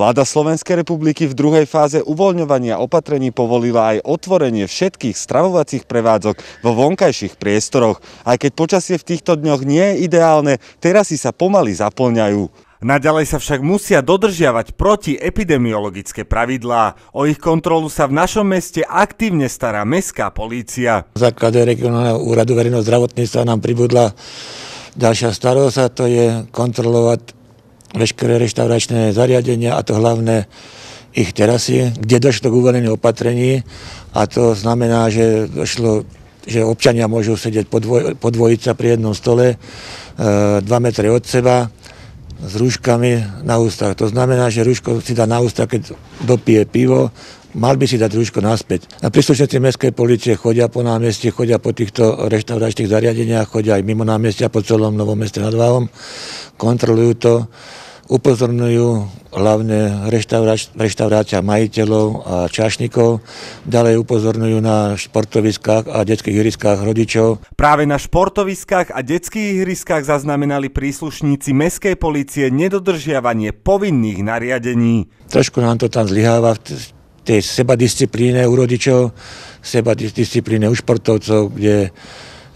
Vláda Slovenskej republiky v druhej fáze uvoľňovania opatrení povolila aj otvorenie všetkých stravovacích prevádzok vo vonkajších priestoroch. Aj keď počasie v týchto dňoch nie je ideálne, terasy sa pomaly zaplňajú. Naďalej sa však musia dodržiavať protiepidemiologické pravidlá. O ich kontrolu sa v našom meste aktívne stará mestská polícia. V základe regionálneho úradu verejného zdravotníctva nám pribudla ďalšia starosť a to je kontrolovať veškeré reštauračné zariadenia a to hlavné ich terasy, kde došlo k uvoleným opatrení a to znamená, že došlo že občania môžu sedieť po, dvojica pri jednom stole, e, 2 metre od seba, s rúškami na ústach. To znamená, že rúško si dá na ústa, keď dopije pivo, mal by si dať rúško naspäť. A príslušníci mestskej policie chodia po námestí, chodia po týchto reštauračných zariadeniach, chodia aj mimo námestia po celom Novom meste nad Váhom, kontrolujú to upozorňujú hlavne reštaurácia majiteľov a čašníkov, ďalej upozorňujú na športoviskách a detských ihriskách rodičov. Práve na športoviskách a detských ihriskách zaznamenali príslušníci mestskej policie nedodržiavanie povinných nariadení. Trošku nám to tam zlyháva v tej sebadisciplíne u rodičov, sebadisciplíne u športovcov, kde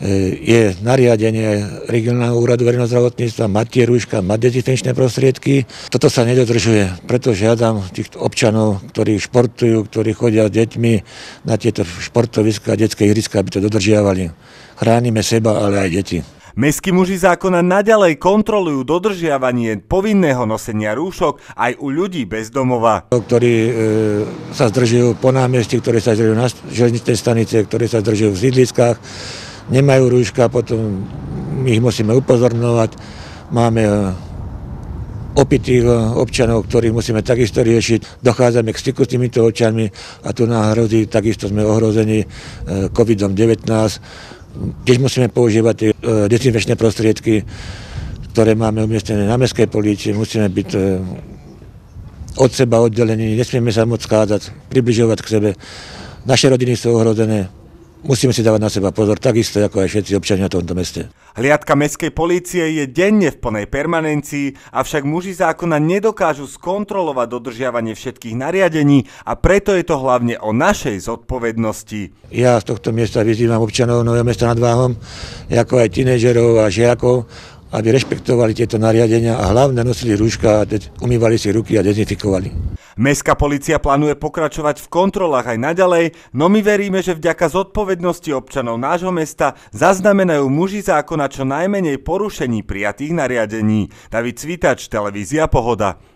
E, je nariadenie regionálneho úradu verejného zdravotníctva, mať tie rúška, mať dezinfekčné prostriedky. Toto sa nedodržuje, preto žiadam tých občanov, ktorí športujú, ktorí chodia s deťmi na tieto športoviska, a detské ihriska, aby to dodržiavali. Chránime seba, ale aj deti. Mestskí muži zákona naďalej kontrolujú dodržiavanie povinného nosenia rúšok aj u ľudí bez domova. Ktorí e, sa zdržujú po námestí, ktorí sa zdržujú na železničnej stanice, ktorí sa zdržujú v zidliskách, nemajú rúška, potom ich musíme upozornovať, Máme e, opitých občanov, ktorých musíme takisto riešiť. Dochádzame k styku s týmito občanmi a tu nám hrozí, takisto sme ohrození e, COVID-19. Tiež musíme používať tie e, dezinfekčné prostriedky, ktoré máme umiestnené na mestskej polícii. Musíme byť od seba oddelení, nesmieme sa moc skádzať, približovať k sebe. Naše rodiny sú ohrozené, musíme si dávať na seba pozor, takisto ako aj všetci občania v tomto meste. Hliadka mestskej polície je denne v plnej permanencii, avšak muži zákona nedokážu skontrolovať dodržiavanie všetkých nariadení a preto je to hlavne o našej zodpovednosti. Ja z tohto miesta vyzývam občanov Nového mesta nad Váhom, ako aj tínežerov a žiakov, aby rešpektovali tieto nariadenia a hlavne nosili rúška a umývali si ruky a dezinfikovali. Mestská policia plánuje pokračovať v kontrolách aj naďalej, no my veríme, že vďaka zodpovednosti občanov nášho mesta zaznamenajú muži zákona čo najmenej porušení prijatých nariadení. David Cvitač, Televízia Pohoda.